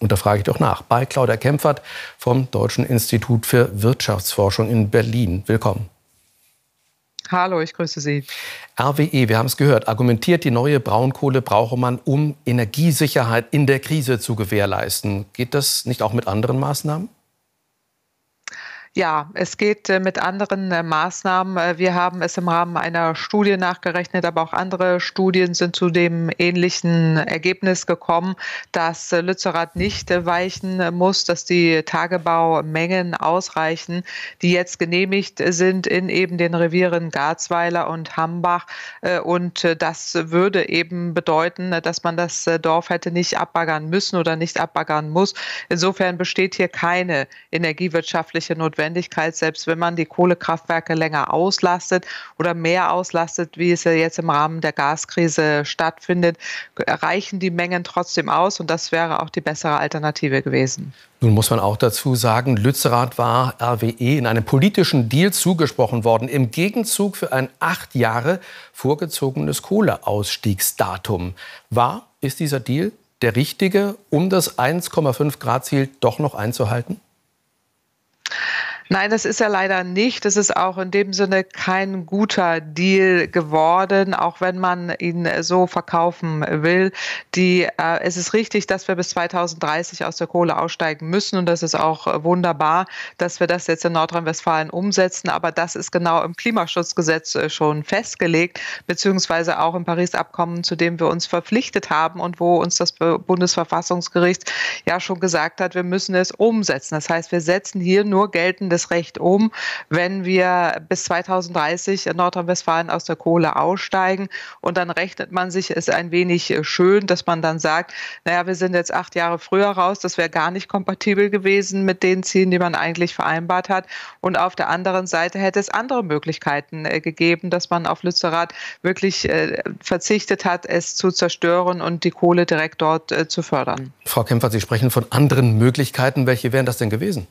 Und da frage ich doch nach. Bei Claudia Kempfert vom Deutschen Institut für Wirtschaftsforschung in Berlin. Willkommen. Hallo, ich grüße Sie. RWE, wir haben es gehört, argumentiert, die neue Braunkohle brauche man, um Energiesicherheit in der Krise zu gewährleisten. Geht das nicht auch mit anderen Maßnahmen? Ja, es geht äh, mit anderen äh, Maßnahmen. Äh, wir haben es im Rahmen einer Studie nachgerechnet, aber auch andere Studien sind zu dem ähnlichen Ergebnis gekommen, dass Lützerath nicht weichen muss, dass die Tagebaumengen ausreichen, die jetzt genehmigt sind in eben den Revieren Garzweiler und Hambach. Und das würde eben bedeuten, dass man das Dorf hätte nicht abbaggern müssen oder nicht abbaggern muss. Insofern besteht hier keine energiewirtschaftliche Notwendigkeit. Notwendigkeit, selbst wenn man die Kohlekraftwerke länger auslastet oder mehr auslastet, wie es ja jetzt im Rahmen der Gaskrise stattfindet, reichen die Mengen trotzdem aus und das wäre auch die bessere Alternative gewesen. Nun muss man auch dazu sagen, Lützerath war RWE in einem politischen Deal zugesprochen worden, im Gegenzug für ein acht Jahre vorgezogenes Kohleausstiegsdatum. War, ist dieser Deal der richtige, um das 1,5 Grad Ziel doch noch einzuhalten? Nein, das ist ja leider nicht. Das ist auch in dem Sinne kein guter Deal geworden, auch wenn man ihn so verkaufen will. Die, äh, es ist richtig, dass wir bis 2030 aus der Kohle aussteigen müssen und das ist auch äh, wunderbar, dass wir das jetzt in Nordrhein-Westfalen umsetzen. Aber das ist genau im Klimaschutzgesetz äh, schon festgelegt, beziehungsweise auch im Paris-Abkommen, zu dem wir uns verpflichtet haben und wo uns das Bundesverfassungsgericht ja schon gesagt hat, wir müssen es umsetzen. Das heißt, wir setzen hier nur geltendes das Recht um, wenn wir bis 2030 in Nordrhein-Westfalen aus der Kohle aussteigen. Und dann rechnet man sich es ein wenig äh, schön, dass man dann sagt, naja, wir sind jetzt acht Jahre früher raus, das wäre gar nicht kompatibel gewesen mit den Zielen, die man eigentlich vereinbart hat. Und auf der anderen Seite hätte es andere Möglichkeiten äh, gegeben, dass man auf Lützerath wirklich äh, verzichtet hat, es zu zerstören und die Kohle direkt dort zu fördern. Frau Kämpfer, Sie sprechen von anderen Möglichkeiten. Welche wären das denn gewesen?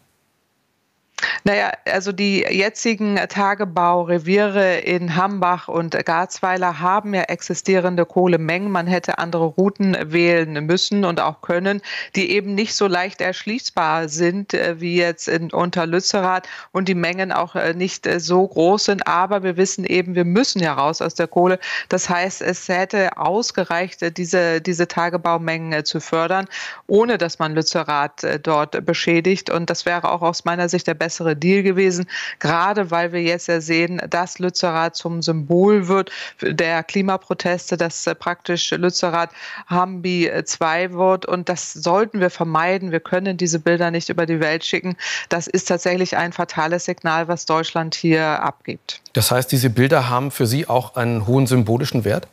Naja, also die jetzigen Tagebaureviere in Hambach und Garzweiler haben ja existierende Kohlemengen. Man hätte andere Routen wählen müssen und auch können, die eben nicht so leicht erschließbar sind äh, wie jetzt in Unterlützerath und die Mengen auch äh, nicht äh, so groß sind. Aber wir wissen eben, wir müssen ja raus aus der Kohle. Das heißt, es hätte ausgereicht, diese, diese Tagebaumengen zu fördern, ohne dass man Lützerath dort beschädigt. Und das wäre auch aus meiner Sicht der bessere bessere Deal gewesen, gerade weil wir jetzt ja sehen, dass Lützerath zum Symbol wird der Klimaproteste, dass äh, praktisch Lützerath Hambi 2 äh, wird und das sollten wir vermeiden. Wir können diese Bilder nicht über die Welt schicken. Das ist tatsächlich ein fatales Signal, was Deutschland hier abgibt. Das heißt, diese Bilder haben für Sie auch einen hohen symbolischen Wert?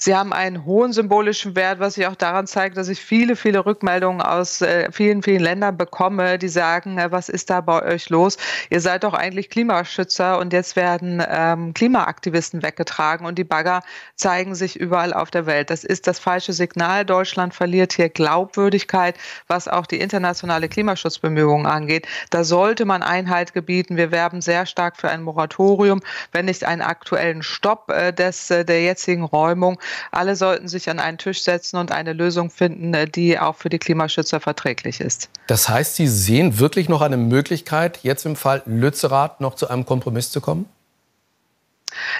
Sie haben einen hohen symbolischen Wert, was sich auch daran zeigt, dass ich viele, viele Rückmeldungen aus äh, vielen, vielen Ländern bekomme, die sagen, äh, was ist da bei euch los? Ihr seid doch eigentlich Klimaschützer und jetzt werden ähm, Klimaaktivisten weggetragen und die Bagger zeigen sich überall auf der Welt. Das ist das falsche Signal. Deutschland verliert hier Glaubwürdigkeit, was auch die internationale Klimaschutzbemühungen angeht. Da sollte man Einhalt gebieten. Wir werben sehr stark für ein Moratorium, wenn nicht einen aktuellen Stopp äh, des, äh, der jetzigen Räumung alle sollten sich an einen Tisch setzen und eine Lösung finden, äh, die auch für die Klimaschützer verträglich ist. Das heißt, Sie sehen wirklich noch eine Möglichkeit, jetzt im Fall Lützerath noch zu einem Kompromiss zu kommen?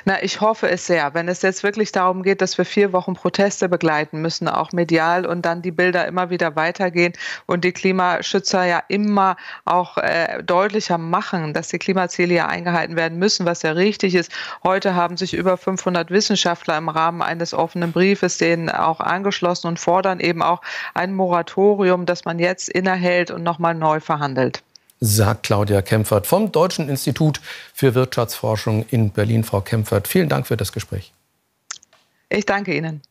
Na, ich hoffe es sehr. Wenn es jetzt wirklich darum geht, dass wir vier Wochen Proteste begleiten müssen, auch medial und dann die Bilder immer wieder weitergehen und die Klimaschützer ja immer auch äh, deutlicher machen, dass die Klimaziele ja eingehalten werden müssen, was ja richtig ist. Heute haben sich über 500 Wissenschaftler im Rahmen eines offenen Briefes denen auch angeschlossen und fordern eben auch ein Moratorium, das man jetzt innehält und nochmal neu verhandelt sagt Claudia Kempfert vom Deutschen Institut für Wirtschaftsforschung in Berlin. Frau Kempfert, vielen Dank für das Gespräch. Ich danke Ihnen.